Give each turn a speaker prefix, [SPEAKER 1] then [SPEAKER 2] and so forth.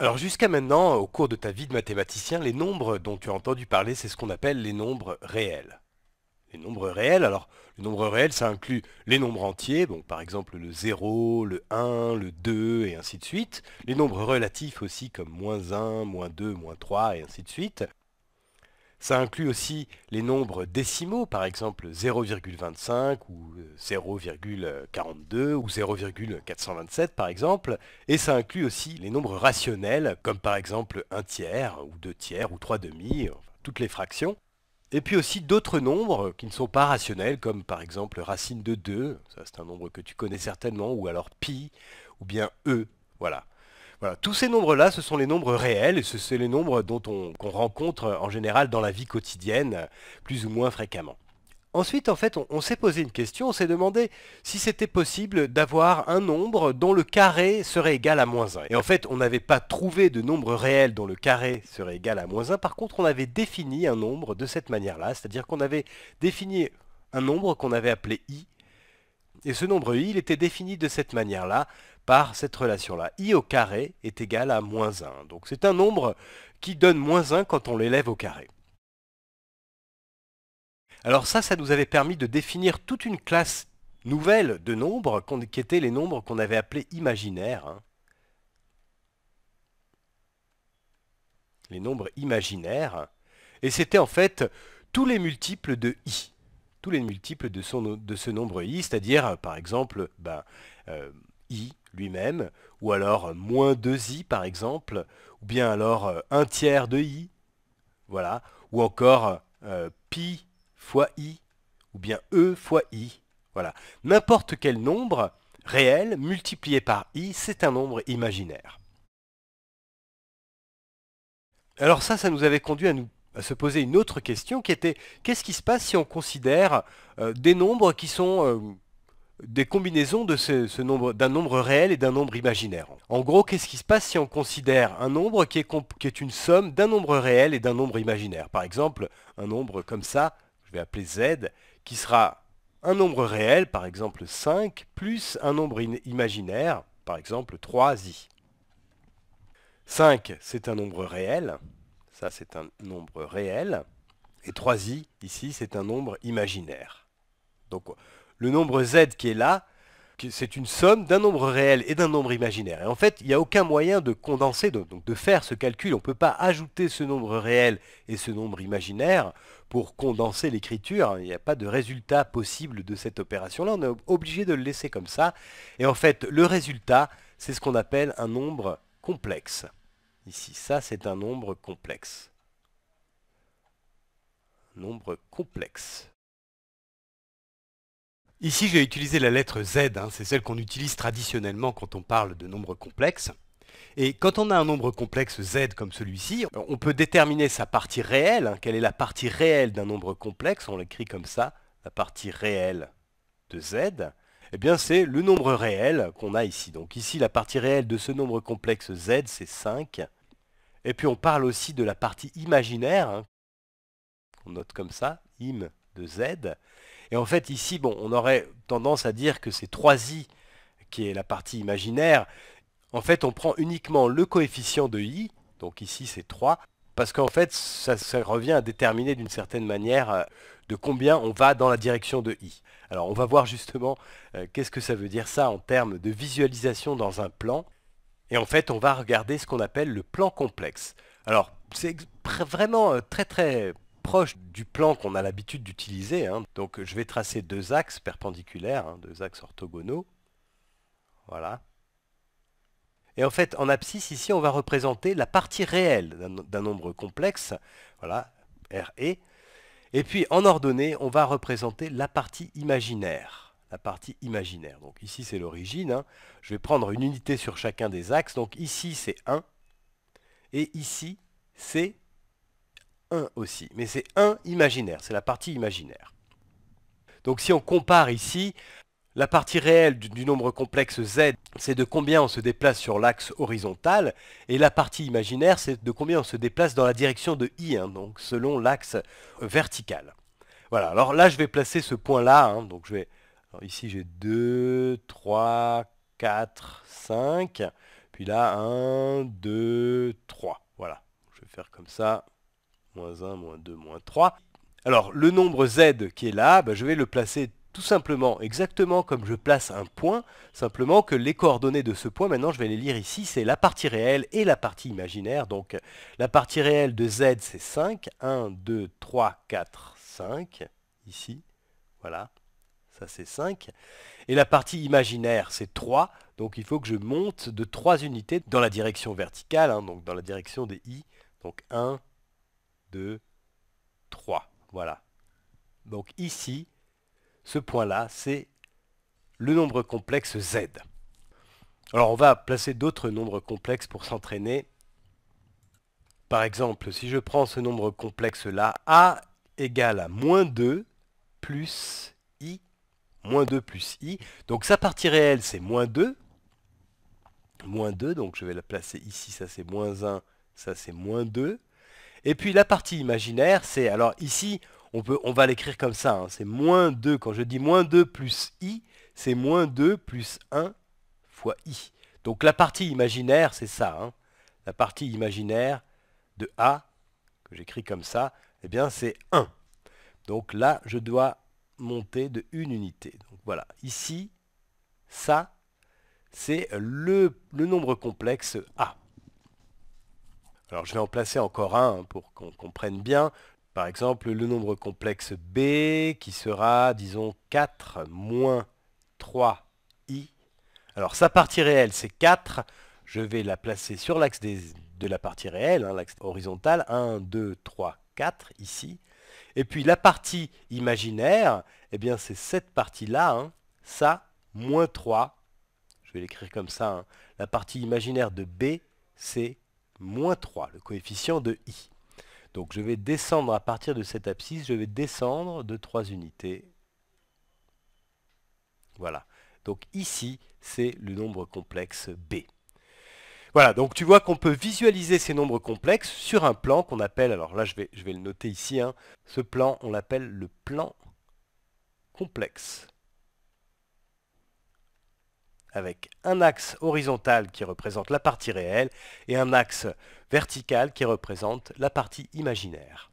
[SPEAKER 1] Alors jusqu'à maintenant, au cours de ta vie de mathématicien, les nombres dont tu as entendu parler, c'est ce qu'on appelle les nombres réels. Les nombres réels, alors les nombres réels, ça inclut les nombres entiers, par exemple le 0, le 1, le 2, et ainsi de suite. Les nombres relatifs aussi, comme moins 1, moins 2, moins 3, et ainsi de suite. Ça inclut aussi les nombres décimaux, par exemple 0,25 ou 0,42 ou 0,427 par exemple, et ça inclut aussi les nombres rationnels, comme par exemple 1 tiers ou 2 tiers ou 3 demi, enfin, toutes les fractions. Et puis aussi d'autres nombres qui ne sont pas rationnels, comme par exemple racine de 2, ça c'est un nombre que tu connais certainement, ou alors pi, ou bien e, voilà tous ces nombres-là, ce sont les nombres réels, et ce sont les nombres dont on, qu'on rencontre euh, en général dans la vie quotidienne, euh, plus ou moins fréquemment. Ensuite, en fait, on, on s'est posé une question, on s'est demandé si c'était possible d'avoir un nombre dont le carré serait égal à moins 1. Et en fait, on n'avait pas trouvé de nombre réel dont le carré serait égal à moins 1, par contre, on avait défini un nombre de cette manière-là, c'est-à-dire qu'on avait défini un nombre qu'on avait appelé i, et ce nombre i, il était défini de cette manière-là, par cette relation-là. i au carré est égal à moins 1. Donc c'est un nombre qui donne moins 1 quand on l'élève au carré. Alors ça, ça nous avait permis de définir toute une classe nouvelle de nombres qui étaient les nombres qu'on avait appelés imaginaires. Hein. Les nombres imaginaires. Et c'était en fait tous les multiples de i. Tous les multiples de, de ce nombre i, c'est-à-dire par exemple ben, euh, i lui-même, ou alors moins 2i par exemple, ou bien alors euh, un tiers de i, voilà, ou encore euh, pi fois i, ou bien e fois i, voilà. N'importe quel nombre réel multiplié par i, c'est un nombre imaginaire. Alors ça, ça nous avait conduit à nous à se poser une autre question qui était qu'est-ce qui se passe si on considère euh, des nombres qui sont des combinaisons de ce, nombre, d'un nombre réel et d'un nombre imaginaire. En gros, qu'est-ce qui se passe si on considère un nombre qui est, qui est une somme d'un nombre réel et d'un nombre imaginaire Par exemple, un nombre comme ça, je vais appeler z, qui sera un nombre réel, par exemple 5, plus un nombre imaginaire, par exemple 3i. 5, c'est un nombre réel, ça c'est un nombre réel, et 3i, ici, c'est un nombre imaginaire. Donc le nombre z qui est là, c'est une somme d'un nombre réel et d'un nombre imaginaire. Et en fait, il n'y a aucun moyen de condenser, de, donc de faire ce calcul. On ne peut pas ajouter ce nombre réel et ce nombre imaginaire pour condenser l'écriture. Il n'y a pas de résultat possible de cette opération-là. On est obligé de le laisser comme ça. Et en fait, le résultat, c'est ce qu'on appelle un nombre complexe. Ici, ça, c'est un nombre complexe. Nombre complexe. Ici, j'ai utilisé la lettre Z, hein, c'est celle qu'on utilise traditionnellement quand on parle de nombres complexes. Et quand on a un nombre complexe Z comme celui-ci, on peut déterminer sa partie réelle. Hein. quelle est la partie réelle d'un nombre complexe On l'écrit comme ça, la partie réelle de Z. Eh bien, c'est le nombre réel qu'on a ici. Donc ici, la partie réelle de ce nombre complexe Z, c'est 5. Et puis on parle aussi de la partie imaginaire, qu'on hein. note comme ça, im de Z. Et en fait, ici, bon, on aurait tendance à dire que c'est 3i qui est la partie imaginaire. En fait, on prend uniquement le coefficient de i, donc ici c'est 3, parce qu'en fait, ça, revient à déterminer d'une certaine manière euh, de combien on va dans la direction de i. Alors, on va voir justement euh, qu'est-ce que ça veut dire ça en termes de visualisation dans un plan. Et en fait, on va regarder ce qu'on appelle le plan complexe. Alors, c'est vraiment euh, très très proche du plan qu'on a l'habitude d'utiliser. Hein. Donc je vais tracer deux axes perpendiculaires, hein, deux axes orthogonaux. Voilà. Et en fait, en abscisse, ici, on va représenter la partie réelle d'un nombre complexe, voilà, RE. Et puis, en ordonnée, on va représenter la partie imaginaire. La partie imaginaire. Donc ici, c'est l'origine. Hein. Je vais prendre une unité sur chacun des axes. Donc ici, c'est 1. Et ici, c'est 1 aussi, mais c'est 1 imaginaire, c'est la partie imaginaire. Donc si on compare ici, la partie réelle du, nombre complexe z, c'est de combien on se déplace sur l'axe horizontal, et la partie imaginaire, c'est de combien on se déplace dans la direction de i, hein, donc selon l'axe euh, vertical. Voilà, alors là je vais placer ce point-là, hein, donc je vais... ici j'ai 2, 3, 4, 5, puis là 1, 2, 3, voilà. Je vais faire comme ça, moins 1, moins 2, moins 3. Alors le nombre z qui est là, bah, je vais le placer tout simplement exactement comme je place un point, simplement que les coordonnées de ce point, maintenant je vais les lire ici, c'est la partie réelle et la partie imaginaire. Donc la partie réelle de z c'est 5, 1, 2, 3, 4, 5, ici, voilà, ça c'est 5. Et la partie imaginaire c'est 3, donc il faut que je monte de 3 unités dans la direction verticale, hein, donc dans la direction des i, donc 1, 2, 3. Voilà. Donc ici, ce point-là, c'est le nombre complexe Z. Alors on va placer d'autres nombres complexes pour s'entraîner. Par exemple, si je prends ce nombre complexe-là, A égale à moins 2 plus I, moins 2 plus I. Donc sa partie réelle, c'est moins 2. Moins 2, donc je vais la placer ici, ça c'est moins 1, ça c'est moins 2. Et puis la partie imaginaire, c'est, alors ici, on, peut, on va l'écrire comme ça, hein, c'est moins 2, quand je dis moins 2 plus i, c'est moins 2 plus 1 fois i. Donc la partie imaginaire, c'est ça. Hein. La partie imaginaire de a, que j'écris comme ça, eh bien c'est 1. Donc là, je dois monter de une unité. Donc voilà, ici, ça, c'est le nombre complexe a. Alors je vais en placer encore un pour qu'on comprenne bien. Par exemple, le nombre complexe B qui sera, disons, 4 moins 3i. Alors sa partie réelle, c'est 4. Je vais la placer sur l'axe de la partie réelle, hein, l'axe horizontal, 1, 2, 3, 4, ici. Et puis la partie imaginaire, eh bien c'est cette partie-là, hein. ça, moins 3. Je vais l'écrire comme ça. Hein. La partie imaginaire de B, c'est moins 3, le coefficient de i. Donc je vais descendre à partir de cette abscisse, je vais descendre de 3 unités. Voilà. Donc ici, c'est le nombre complexe B. Voilà, donc tu vois qu'on peut visualiser ces nombres complexes sur un plan qu'on appelle, alors là je vais, je vais le noter ici, hein. ce plan on l'appelle le plan complexe avec un axe horizontal qui représente la partie réelle et un axe vertical qui représente la partie imaginaire.